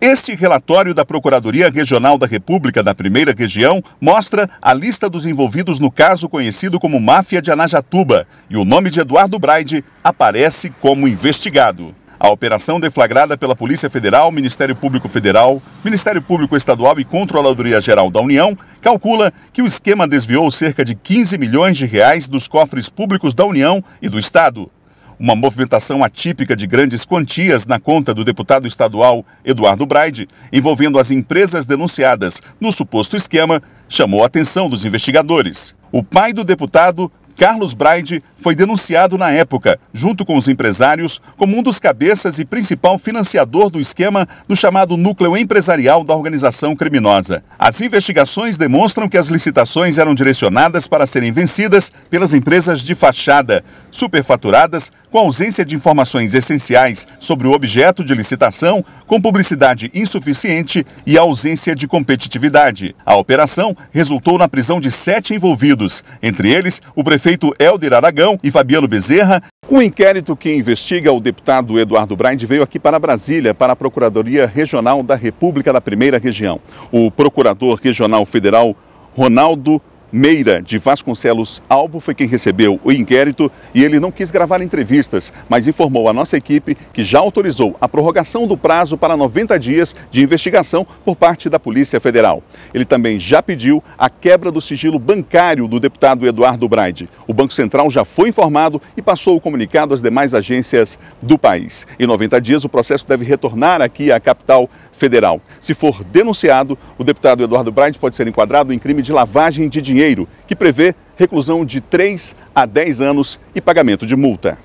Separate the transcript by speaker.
Speaker 1: Este relatório da Procuradoria Regional da República da Primeira Região mostra a lista dos envolvidos no caso conhecido como Máfia de Anajatuba e o nome de Eduardo Braide aparece como investigado. A operação deflagrada pela Polícia Federal, Ministério Público Federal, Ministério Público Estadual e Controladoria Geral da União calcula que o esquema desviou cerca de 15 milhões de reais dos cofres públicos da União e do Estado. Uma movimentação atípica de grandes quantias na conta do deputado estadual Eduardo Braide, envolvendo as empresas denunciadas no suposto esquema, chamou a atenção dos investigadores. O pai do deputado Carlos Braide foi denunciado na época, junto com os empresários, como um dos cabeças e principal financiador do esquema do chamado núcleo empresarial da organização criminosa. As investigações demonstram que as licitações eram direcionadas para serem vencidas pelas empresas de fachada, superfaturadas com ausência de informações essenciais sobre o objeto de licitação, com publicidade insuficiente e ausência de competitividade. A operação resultou na prisão de sete envolvidos, entre eles o prefeito prefeito Aragão e Fabiano Bezerra. O inquérito que investiga o deputado Eduardo Braide veio aqui para Brasília, para a Procuradoria Regional da República da Primeira Região. O procurador regional federal Ronaldo Meira de Vasconcelos Albo foi quem recebeu o inquérito e ele não quis gravar entrevistas, mas informou a nossa equipe que já autorizou a prorrogação do prazo para 90 dias de investigação por parte da Polícia Federal. Ele também já pediu a quebra do sigilo bancário do deputado Eduardo Braide. O Banco Central já foi informado e passou o comunicado às demais agências do país. Em 90 dias, o processo deve retornar aqui à capital federal. Se for denunciado, o deputado Eduardo Braide pode ser enquadrado em crime de lavagem de dinheiro, que prevê reclusão de 3 a 10 anos e pagamento de multa.